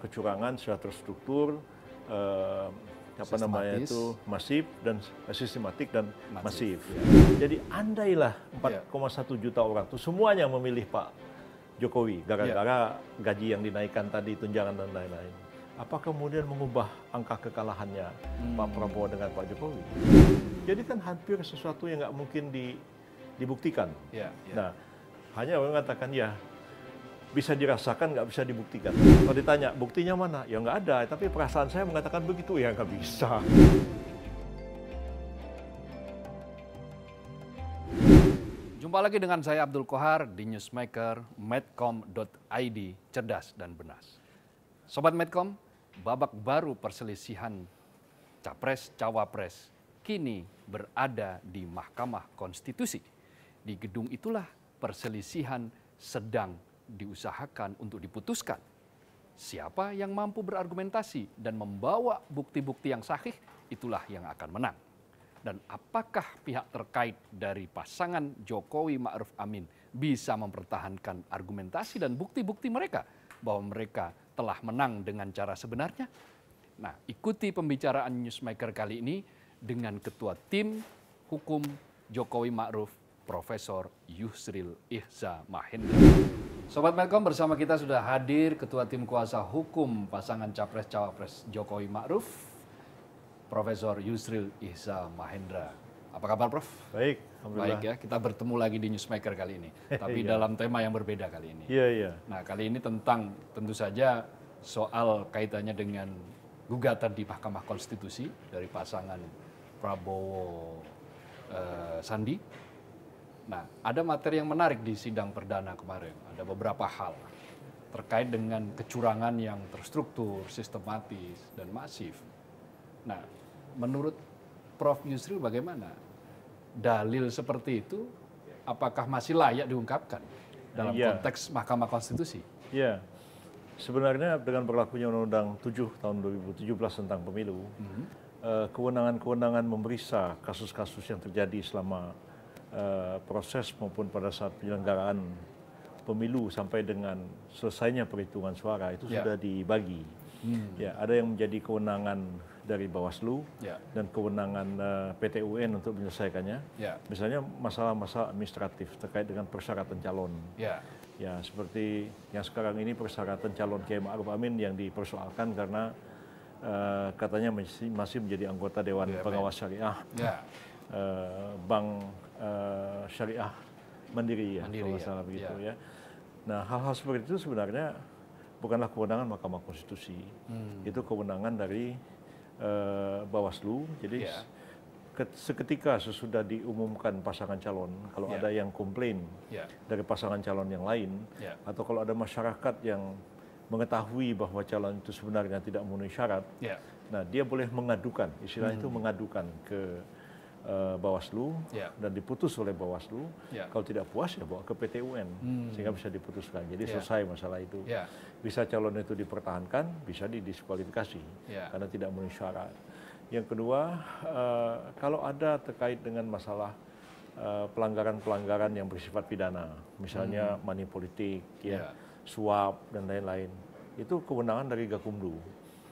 kecurangan secara terstruktur, eh, apa namanya itu masif dan uh, sistematik dan masif. masif. Ya. Jadi andailah 4,1 ya. juta orang itu semuanya memilih Pak Jokowi gara-gara ya. gaji yang dinaikkan tadi, tunjangan dan lain-lain. Apa kemudian mengubah angka kekalahannya hmm. Pak Prabowo dengan Pak Jokowi? Jadi kan hampir sesuatu yang nggak mungkin di, dibuktikan. Ya, ya. Nah, hanya orang mengatakan ya bisa dirasakan, nggak bisa dibuktikan. Kalau ditanya, buktinya mana? Ya nggak ada, tapi perasaan saya mengatakan begitu, ya nggak bisa. Jumpa lagi dengan saya Abdul Kohar di Newsmaker medcom.id, cerdas dan benas. Sobat Medcom, babak baru perselisihan Capres-Cawapres kini berada di Mahkamah Konstitusi. Di gedung itulah perselisihan sedang diusahakan untuk diputuskan. Siapa yang mampu berargumentasi dan membawa bukti-bukti yang sahih, itulah yang akan menang. Dan apakah pihak terkait dari pasangan Jokowi Ma'ruf Amin bisa mempertahankan argumentasi dan bukti-bukti mereka bahwa mereka telah menang dengan cara sebenarnya? Nah, ikuti pembicaraan Newsmaker kali ini dengan Ketua Tim Hukum Jokowi Ma'ruf Profesor Yusril Ihza Mahendra. Sobat Medcom bersama kita sudah hadir Ketua Tim Kuasa Hukum pasangan Capres-Cawapres Jokowi Ma'ruf, Profesor Yusril Ihsa Mahendra. Apa kabar Prof? Baik, Baik ya, kita bertemu lagi di Newsmaker kali ini. Tapi iya. dalam tema yang berbeda kali ini. Iya, iya. Nah kali ini tentang tentu saja soal kaitannya dengan gugatan di Mahkamah Konstitusi dari pasangan Prabowo eh, Sandi Nah, ada materi yang menarik di sidang perdana kemarin. Ada beberapa hal terkait dengan kecurangan yang terstruktur, sistematis, dan masif. Nah, menurut Prof. Yusril bagaimana? Dalil seperti itu apakah masih layak diungkapkan dalam ya. konteks Mahkamah Konstitusi? Ya, sebenarnya dengan berlakunya Undang-Undang 7 tahun 2017 tentang pemilu, mm -hmm. kewenangan-kewenangan memeriksa kasus-kasus yang terjadi selama Eh, proses maupun pada saat penyelenggaraan pemilu sampai dengan selesainya perhitungan suara itu yeah. sudah dibagi. Hmm. Ya, ada yang menjadi kewenangan dari Bawaslu ya. dan kewenangan uh, eh, PT UN untuk menyelesaikannya. Ya. Misalnya masalah-masalah administratif terkait dengan persyaratan calon. Ya. ya, seperti yang sekarang ini persyaratan calon Kiai Ma'ruf Amin yang dipersoalkan karena uh, katanya masih, masih menjadi anggota Dewan ya, Pengawas Syariah. Ya. Uh, Bank uh, syariah mandiri ya, mandiri, kalau ya. begitu ya. ya. Nah, hal-hal seperti itu sebenarnya bukanlah kewenangan Mahkamah Konstitusi. Hmm. Itu kewenangan dari uh, Bawaslu. Jadi ya. seketika sesudah diumumkan pasangan calon, kalau yeah. ada yang komplain yeah. dari pasangan calon yang lain, yeah. atau kalau ada masyarakat yang mengetahui bahwa calon itu sebenarnya tidak memenuhi syarat, yeah. nah dia boleh mengadukan, istilah hmm. itu mengadukan ke Eh, Bawaslu yeah. dan diputus oleh Bawaslu. Yeah. Kalau tidak puas ya bawa ke PTUN hmm. sehingga bisa diputuskan. Jadi yeah. selesai masalah itu. Yeah. Bisa calon itu dipertahankan, bisa didiskualifikasi yeah. karena tidak memenuhi syarat. Yang kedua, uh, kalau ada terkait dengan masalah eh, pelanggaran-pelanggaran uh, yang bersifat pidana, misalnya hmm. money politik, ya, yeah. suap dan lain-lain, itu kewenangan dari Gakumdu.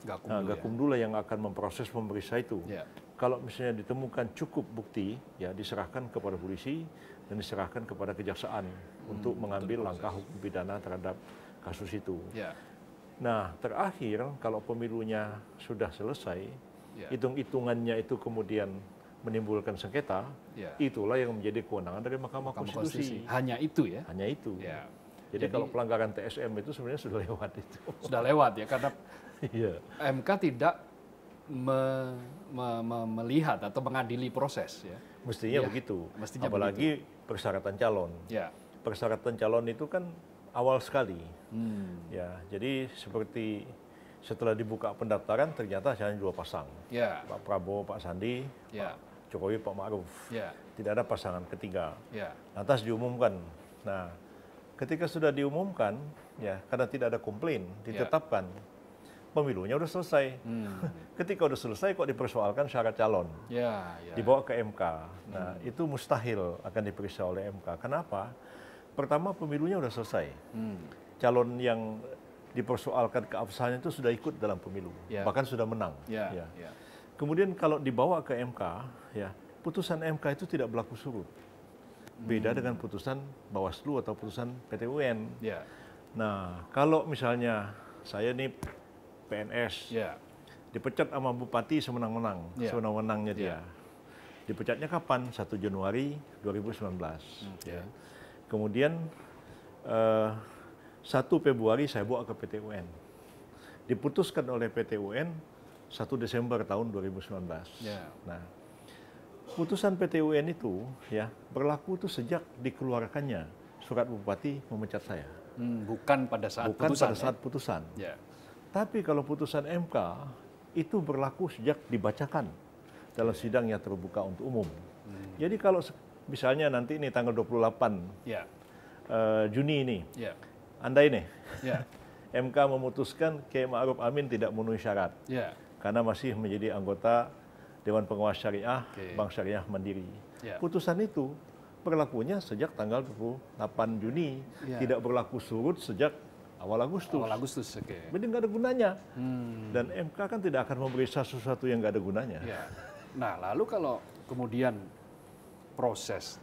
Gakumdu, nah, ya. Gakumdu ya. lah yang akan memproses pemeriksa itu. Yeah kalau misalnya ditemukan cukup bukti, ya diserahkan kepada polisi dan diserahkan kepada kejaksaan hmm, untuk mengambil langkah hukum pidana terhadap kasus itu. Yeah. Nah, terakhir kalau pemilunya sudah selesai, ya. hitung-hitungannya itu kemudian menimbulkan sengketa, yeah. itulah yang menjadi kewenangan dari Mahkamah, Mahkamah Konstitusi. Konstitusi. Hanya itu ya? Hanya itu. Yeah. Jadi, Jadi kalau pelanggaran TSM itu sebenarnya sudah lewat itu. Sudah lewat ya, karena yeah. MK tidak me, me, me, melihat atau mengadili proses ya. Mestinya ya, begitu. Mestinya Apalagi begitu. persyaratan calon. Ya. Persyaratan calon itu kan awal sekali. Hmm. Ya, jadi seperti setelah dibuka pendaftaran ternyata hanya dua pasang. Ya. Pak Prabowo, Pak Sandi, ya. Pak Jokowi, Pak Ma'ruf. Ya. Tidak ada pasangan ketiga. Ya. Lantas diumumkan. Nah, ketika sudah diumumkan ya karena tidak ada komplain ya. ditetapkan. Ya pemilunya udah selesai. Hmm. Ketika udah selesai kok dipersoalkan syarat calon, ya, ya. dibawa ke MK. Nah hmm. itu mustahil akan diperiksa oleh MK. Kenapa? Pertama pemilunya udah selesai. Hmm. Calon yang dipersoalkan keabsahannya itu sudah ikut dalam pemilu, ya. bahkan sudah menang. Ya, ya. Ya. Kemudian kalau dibawa ke MK, ya putusan MK itu tidak berlaku surut. Beda hmm. dengan putusan Bawaslu atau putusan PTUN. Ya. Nah kalau misalnya saya nih PNS. Yeah. Dipecat sama bupati semenang-menang, yeah. semenang-menangnya dia. Yeah. Dipecatnya kapan? 1 Januari 2019. Okay. Hmm, ya. Kemudian uh, eh, 1 Februari saya bawa ke PT UN. Diputuskan oleh PT UN 1 Desember tahun 2019. Yeah. Nah, putusan PT UN itu ya berlaku itu sejak dikeluarkannya surat bupati memecat saya. Hmm, bukan pada saat bukan putusan. Bukan pada ya? saat putusan. Yeah. Tapi kalau putusan MK itu berlaku sejak dibacakan dalam iya. sidang yang terbuka untuk umum. Hmm. Jadi kalau misalnya nanti ini tanggal 28 ya. uh, Juni ini, ya. Anda ini, ya. MK memutuskan Kiai Ma'ruf Amin tidak memenuhi syarat. Ya. Karena masih menjadi anggota Dewan Pengawas Syariah okay. Bank Syariah Mandiri. Ya. Putusan itu berlakunya sejak tanggal 28 Juni, Ya. tidak berlaku surut sejak awal Agustus. Awal Agustus, oke. Okay. Jadi nggak ada gunanya. Hmm. Dan MK kan tidak akan memeriksa sesuatu yang nggak ada gunanya. Ya. Nah, lalu kalau kemudian proses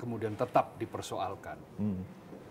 kemudian tetap dipersoalkan, hmm.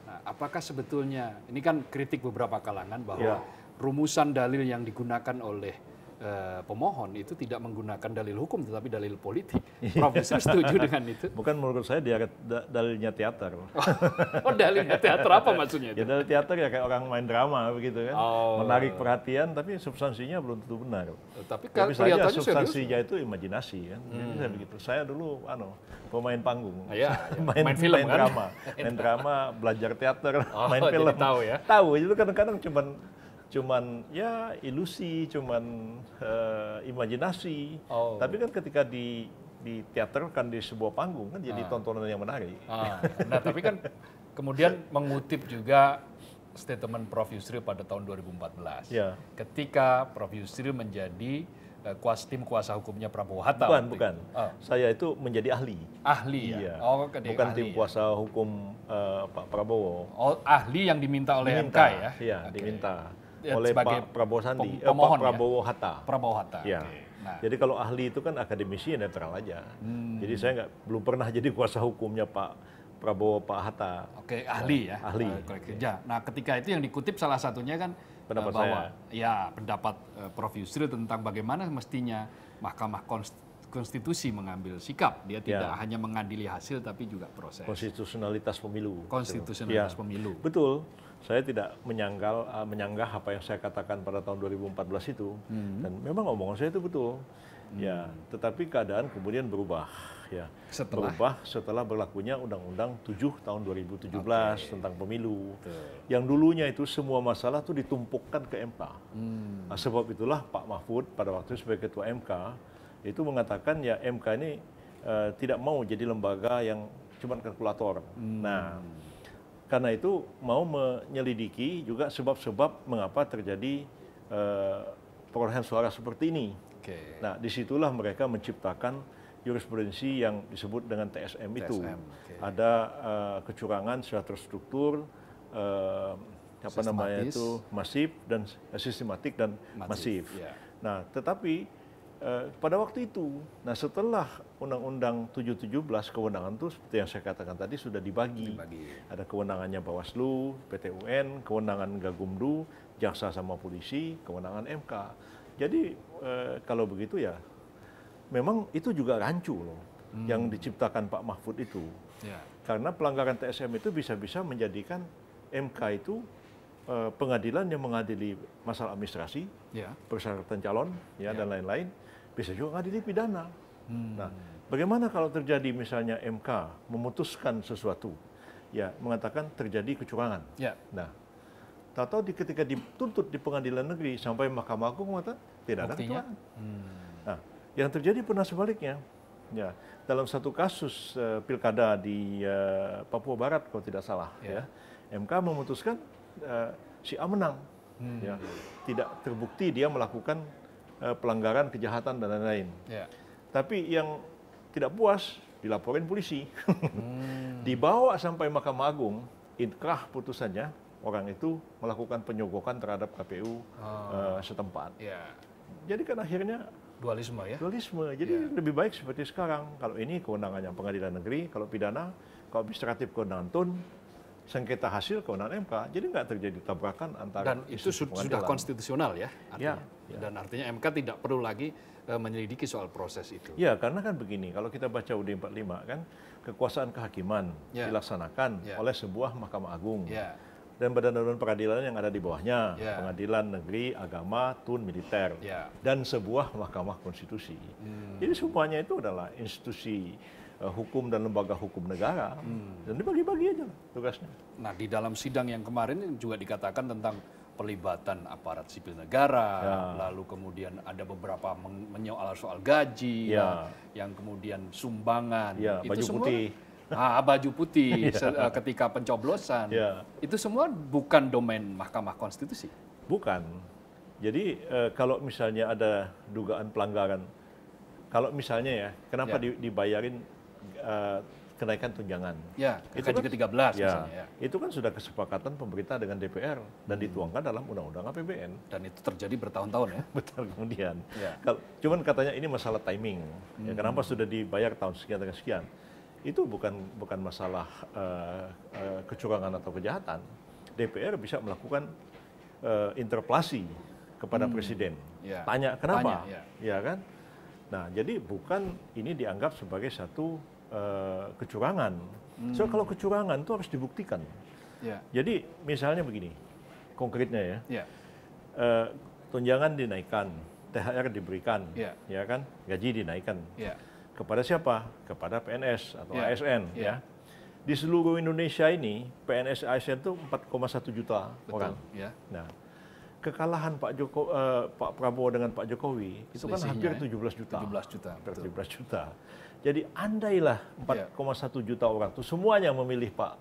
nah, apakah sebetulnya ini kan kritik beberapa kalangan bahwa ya. rumusan dalil yang digunakan oleh eh, pemohon itu tidak menggunakan dalil hukum tetapi dalil politik. Iya. Profesor setuju dengan itu? Bukan menurut saya dia da dalilnya teater. Oh, oh dalilnya teater apa maksudnya? Itu? Ya dalil teater ya kayak orang main drama begitu kan. Oh. Menarik perhatian tapi substansinya belum tentu benar. Eh, tapi kan kelihatannya ya, substansinya serius. itu imajinasi Ya. Hmm. saya begitu. Saya dulu ano, pemain panggung. Ah, ya, main, main film main kan? drama. main drama, belajar teater, oh, main film. Tahu ya. Tahu itu kadang-kadang cuma cuman ya ilusi, cuman uh, imajinasi. Oh. Tapi kan ketika di di teater kan di sebuah panggung kan jadi ah. tontonan yang menarik. Ah. Nah tapi kan kemudian mengutip juga statement Prof Yusril pada tahun 2014. Ya. Ketika Prof Yusril menjadi eh, kuas tim kuasa hukumnya Prabowo Hatta. Bukan, bukan. Oh. Saya itu menjadi ahli. Ahli ya. Iya. Oh, bukan ahli, tim ya? kuasa hukum uh, Pak Prabowo. Oh, ahli yang diminta oleh diminta, MK ya. Iya, okay. diminta ya, oleh Pak Prabowo Sandi, eh, Pak ya? Prabowo ya? Hatta. Prabowo Hatta. Ya. Okay. Nah. Jadi kalau ahli itu kan akademisi ya netral aja. Hmm. Jadi saya nggak belum pernah jadi kuasa hukumnya Pak Prabowo Pak Hatta. Oke, okay, ahli ya. Eh, ahli. Uh, ya. Nah, ketika itu yang dikutip salah satunya kan pendapat eh, bahwa saya. ya pendapat uh, Prof Yusril tentang bagaimana mestinya Mahkamah Konstitusi konstitusi mengambil sikap. Dia ya. tidak ya. hanya mengadili hasil tapi juga proses. Konstitusionalitas pemilu. Konstitusionalitas ya. pemilu. Betul. Saya tidak menyangkal uh, eh, menyanggah apa yang saya katakan pada tahun 2014 itu. Hmm. Dan memang omongan saya itu betul. Hmm. Ya, tetapi keadaan kemudian berubah ya. Setelah berubah setelah berlakunya Undang-Undang 7 tahun 2017 okay. tentang pemilu. Betul. Yang dulunya itu semua masalah itu ditumpukkan ke MK. Hmm. Nah, sebab itulah Pak Mahfud pada waktu sebagai ketua MK itu mengatakan ya MK ini uh, tidak mau jadi lembaga yang cuma kalkulator. Hmm. Nah, karena itu mau menyelidiki juga sebab-sebab mengapa terjadi uh, perolehan suara seperti ini. Okay. Nah, disitulah mereka menciptakan jurisprudensi yang disebut dengan TSM, TSM itu. Okay. Ada uh, kecurangan secara terstruktur, uh, apa namanya itu masif dan sistematik dan masif. masif. Yeah. Nah, tetapi Eh, pada waktu itu, nah setelah Undang-Undang 717 kewenangan itu seperti yang saya katakan tadi sudah dibagi. dibagi. Ada kewenangannya Bawaslu, PTUN, kewenangan Gagumdu, Jaksa sama polisi, kewenangan MK. Jadi uh, kalau begitu ya, memang itu juga rancu loh hmm. yang diciptakan Pak Mahfud itu. Ya. Karena pelanggaran TSM itu bisa-bisa menjadikan MK itu eh, pengadilan yang mengadili masalah administrasi, ya. persyaratan calon, ya ya. dan lain-lain bisa juga nggak ngadili pidana. Hmm. Nah, bagaimana kalau terjadi misalnya MK memutuskan sesuatu, ya mengatakan terjadi kecurangan. Ya. Nah, tak tahu di, ketika dituntut di pengadilan negeri sampai Mahkamah Agung mata tidak Buktinya? ada kecurangan. Hmm. Nah, yang terjadi pernah sebaliknya. Ya, dalam satu kasus uh, pilkada di uh, Papua Barat kalau tidak salah, ya, ya MK memutuskan uh, si A menang. Hmm. Ya, tidak terbukti dia melakukan Eh, pelanggaran, kejahatan, dan lain-lain. Yeah. Tapi yang tidak puas dilaporin polisi. Hmm. Dibawa sampai Mahkamah Agung, inkrah putusannya, orang itu melakukan penyogokan terhadap KPU oh. Ah. uh, eh, setempat. Yeah. Jadi kan akhirnya dualisme ya. Dualisme. Jadi yeah. lebih baik seperti sekarang. Kalau ini kewenangannya pengadilan negeri, kalau pidana, kalau administratif kewenangan tun, sengketa hasil kewenangan MK. Jadi nggak terjadi tabrakan antara dan itu sudah konstitusional ya, ya, artinya. ya, ya. Dan artinya MK tidak perlu lagi e, menyelidiki soal proses itu. Ya, karena kan begini, kalau kita baca UUD 45 kan kekuasaan kehakiman ya. dilaksanakan ya. oleh sebuah Mahkamah Agung. Ya. Dan badan-badan peradilan yang ada di bawahnya, ya. pengadilan negeri, agama, tun, militer, ya. dan sebuah mahkamah konstitusi. Hmm. Jadi semuanya itu adalah institusi Eh, hukum dan lembaga hukum negara hmm. dan dibagi-bagi aja tugasnya. Nah di dalam sidang yang kemarin juga dikatakan tentang pelibatan aparat sipil negara, ya. lalu kemudian ada beberapa menyoal soal gaji, ya. yang kemudian sumbangan, ya, itu baju semua, putih. Ah, baju putih ya. Eh, ketika pencoblosan, ya. itu semua bukan domain Mahkamah Konstitusi. Bukan. Jadi eh, kalau misalnya ada dugaan pelanggaran, kalau misalnya ya, kenapa ya. dibayarin Eh, kenaikan tunjangan. Ya, kan ke-13 ya, misalnya. Ya. Itu kan sudah kesepakatan pemerintah dengan DPR dan hmm. dituangkan dalam undang-undang APBN. Dan itu terjadi bertahun-tahun ya. Betul kemudian. Ya. cuman katanya ini masalah timing. Ya, hmm. Ya, kenapa sudah dibayar tahun sekian dengan sekian? Itu bukan bukan masalah uh, uh, kecurangan atau kejahatan. DPR bisa melakukan uh, interpelasi kepada hmm. presiden. Ya. Tanya kenapa? Tanya, ya. ya kan? Nah, jadi bukan ini dianggap sebagai satu uh, kecurangan. Hmm. So kalau kecurangan itu harus dibuktikan. Yeah. Jadi misalnya begini, konkretnya ya, yeah. Ya. uh, tunjangan dinaikkan, THR diberikan, yeah. ya kan, gaji dinaikkan. Yeah. Kepada siapa? Kepada PNS atau yeah. ASN yeah. ya. Di seluruh Indonesia ini PNS ASN itu 4,1 juta Betul, orang. Yeah. Nah, kekalahan Pak Joko uh, Pak Prabowo dengan Pak Jokowi itu kan hampir 17 ya. juta. 17 juta. Hampir 17 juta. Jadi andailah 4,1 ya. juta orang itu semuanya memilih Pak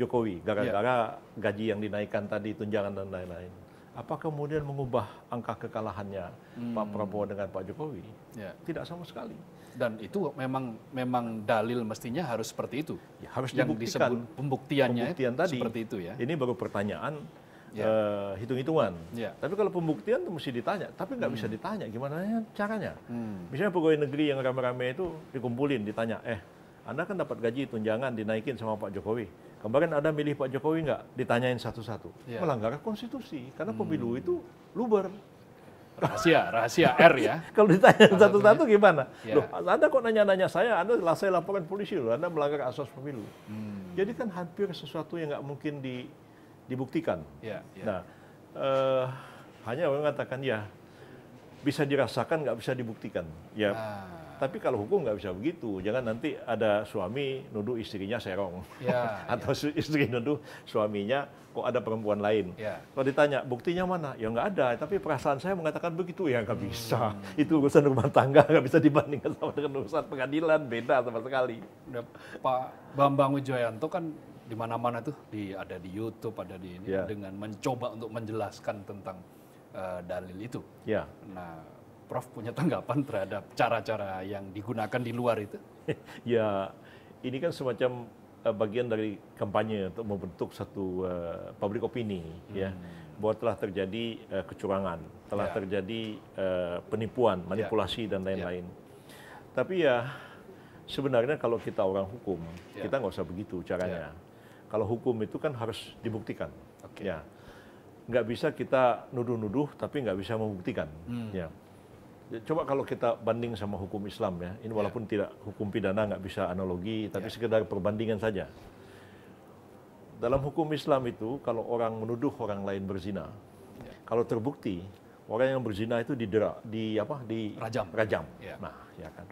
Jokowi gara-gara ya. gaji yang dinaikkan tadi, tunjangan dan lain-lain. Apa kemudian mengubah angka kekalahannya hmm. Pak Prabowo dengan Pak Jokowi? Yeah. Tidak sama sekali. Dan itu memang memang dalil mestinya harus seperti itu. Ya, harus yang dibuktikan. Disebut pembuktiannya pembuktian tadi. Seperti itu ya. Ini baru pertanyaan yeah. Ya. uh, hitung-hitungan. Yeah. Tapi kalau pembuktian itu mesti ditanya. Tapi nggak hmm. bisa ditanya. Gimana caranya? Hmm. Misalnya pegawai negeri yang rame-rame itu dikumpulin, ditanya, eh, anda kan dapat gaji tunjangan dinaikin sama Pak Jokowi. Kemarin ada milih Pak Jokowi nggak? Ditanyain satu-satu. Yeah. Melanggar konstitusi. Karena pemilu hmm. itu luber. Rahasia, rahasia R ya. Kalau ditanya satu-satu gimana? Yeah. Loh, Anda kok nanya-nanya saya? Anda lah saya laporan polisi loh. Anda melanggar asas pemilu. Hmm. Jadi kan hampir sesuatu yang nggak mungkin di dibuktikan. Ya, ya. Nah, eh, hanya orang mengatakan ya bisa dirasakan nggak bisa dibuktikan. Ya. nah. Tapi kalau hukum nggak bisa begitu. Jangan nanti ada suami nuduh istrinya serong. Ya, ya. Atau ya. istri nuduh suaminya kok ada perempuan lain. Ya. Kalau ditanya, buktinya mana? Ya nggak ada. Tapi perasaan saya mengatakan begitu. Ya nggak bisa. Hmm. Itu urusan rumah tangga. Nggak bisa dibandingkan sama dengan urusan pengadilan. Beda sama sekali. Pak Bambang Wijoyanto kan di mana-mana tuh di ada di YouTube ada di ini yeah. dengan mencoba untuk menjelaskan tentang uh, dalil itu. Yeah. Nah, Prof punya tanggapan terhadap cara-cara yang digunakan di luar itu? ya, ini kan semacam uh, bagian dari kampanye untuk membentuk satu uh, public opini ya. hmm. ya bahwa telah terjadi uh, kecurangan, telah yeah. terjadi uh, penipuan, ya. manipulasi yeah. dan ya. lain-lain. Yeah. Tapi ya sebenarnya kalau kita orang hukum, yeah. kita nggak usah begitu caranya. Yeah kalau hukum itu kan harus dibuktikan. Okay. Ya, nggak bisa kita nuduh-nuduh tapi nggak bisa membuktikan. Hmm. Ya. ya coba kalau kita banding sama hukum Islam ya, ini ya. walaupun yeah. tidak hukum pidana nggak bisa analogi, tapi yeah. sekedar perbandingan saja. Dalam hukum Islam itu kalau orang menuduh orang lain berzina, yeah. kalau terbukti orang yang berzina itu didera, di apa, di rajam. rajam. Yeah. Nah, ya kan.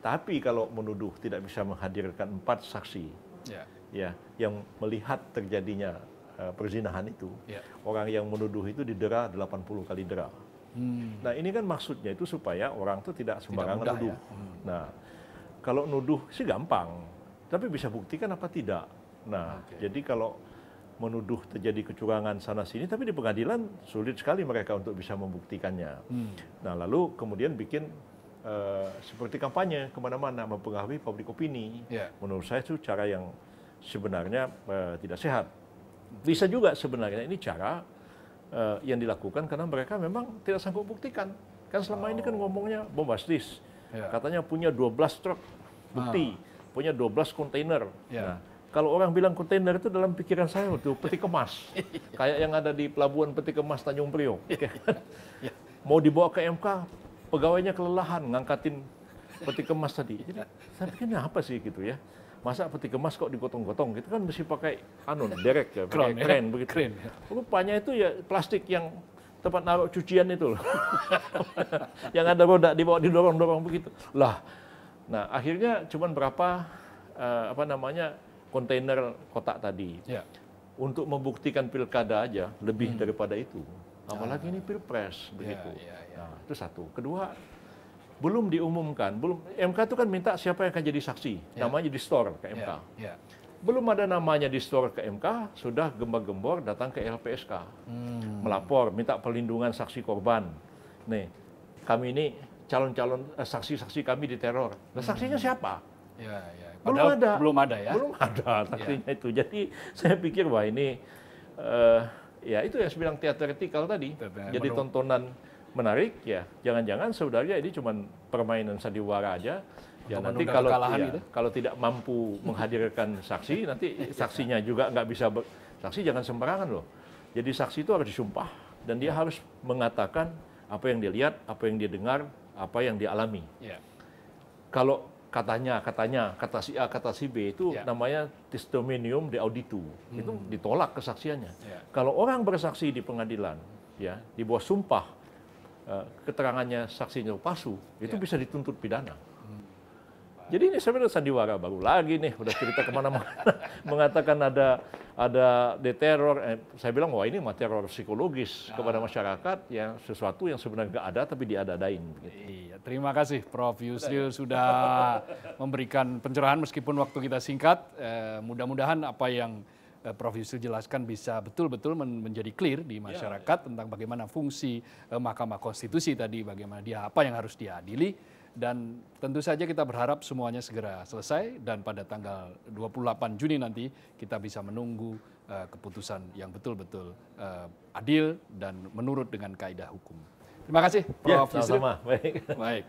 Tapi kalau menuduh tidak bisa menghadirkan empat saksi, yeah ya yang melihat terjadinya uh, perzinahan itu yeah. orang yang menuduh itu didera 80 kali dera hmm. nah ini kan maksudnya itu supaya orang itu tidak sembarangan tidak mudah, nuduh ya. hmm. nah kalau nuduh sih gampang tapi bisa buktikan apa tidak nah okay. jadi kalau menuduh terjadi kecurangan sana sini tapi di pengadilan sulit sekali mereka untuk bisa membuktikannya hmm. nah lalu kemudian bikin Uh, seperti kampanye kemana-mana mempengaruhi publik opini. Yeah. Menurut saya itu cara yang sebenarnya uh, tidak sehat. Bisa juga sebenarnya ini cara uh, yang dilakukan karena mereka memang tidak sanggup buktikan. Kan selama oh. ini kan ngomongnya bombastis. Yeah. Katanya punya 12 truk bukti, ah. punya 12 kontainer. Yeah. Nah, kalau orang bilang kontainer itu dalam pikiran saya itu peti kemas. Kayak yang ada di pelabuhan peti kemas Tanjung Priok. Ya. Ya kan? Mau dibawa ke MK, pegawainya kelelahan ngangkatin peti kemas tadi. Jadi saya pikir apa sih gitu ya masa peti kemas kok digotong-gotong gitu kan mesti pakai anu derek ya pakai keren ya. begitu kren, ya. rupanya itu ya plastik yang tempat naruh cucian itu loh yang ada roda dibawa didorong-dorong begitu lah nah akhirnya cuman berapa uh, apa namanya kontainer kotak tadi ya. untuk membuktikan pilkada aja lebih hmm. daripada itu apalagi ah. ini pilpres begitu ya, ya, ya. nah, itu satu kedua belum diumumkan, belum MK itu kan minta siapa yang akan jadi saksi, yeah. namanya di store ke MK. Yeah. Yeah. Belum ada namanya di store ke MK, sudah gembar-gembor datang ke LPSK, hmm. melapor, minta perlindungan saksi korban. Nih, kami ini calon-calon eh, saksi-saksi kami diteror. Nah, saksinya hmm. siapa? Ya, ya. belum ada. Belum ada ya. Belum ada ya. saksinya ya. itu. Jadi saya pikir wah ini uh, ya itu yang saya bilang teaterikal tadi. Betul, jadi tontonan menarik ya jangan-jangan saudara ini cuma permainan sandiwara aja ya Untuk nanti kalau ya, kalau tidak mampu menghadirkan saksi nanti iya. saksinya juga nggak bisa ber, saksi jangan sembarangan loh jadi saksi itu harus disumpah dan dia iya. harus mengatakan apa yang dilihat apa yang didengar apa yang dialami alami iya. kalau katanya katanya kata si A kata si B itu yeah. namanya testimonium de auditu hmm. itu ditolak kesaksiannya yeah. kalau orang bersaksi di pengadilan ya di bawah sumpah Eh, keterangannya saksinya palsu, itu ya. bisa dituntut pidana. Hmm. Jadi ini sebenarnya sandiwara baru lagi nih, udah cerita kemana-mana, mengatakan ada ada deteror. Eh, saya bilang wah ini mah psikologis ah. kepada masyarakat yang sesuatu yang sebenarnya nggak ada tapi diadadain. Gitu. Iya, terima kasih Prof. Yusril sudah memberikan pencerahan meskipun waktu kita singkat. Eh, mudah-mudahan apa yang Eh, Prof Yusril jelaskan bisa betul-betul menjadi clear di ya, masyarakat ya, ya. tentang bagaimana fungsi eh, Mahkamah Konstitusi tadi, bagaimana dia apa yang harus diadili dan tentu saja kita berharap semuanya segera selesai dan pada tanggal 28 Juni nanti kita bisa menunggu uh, keputusan yang betul-betul uh, adil dan menurut dengan kaedah hukum. Terima kasih ya, Prof. Ya, Yusri. Sama. Baik. Baik.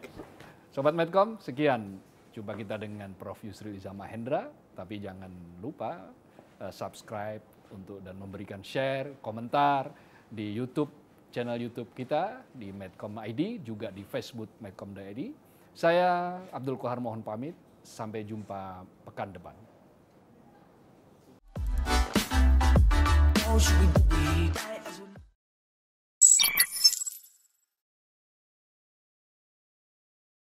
Sobat Medcom, sekian jumpa kita dengan Prof. Yusri Izama Hendra, tapi jangan lupa Eh, subscribe untuk dan memberikan share, komentar di YouTube channel YouTube kita di Medcom ID juga di Facebook Medcom ID. Saya Abdul Kohar mohon pamit sampai jumpa pekan depan. Oh,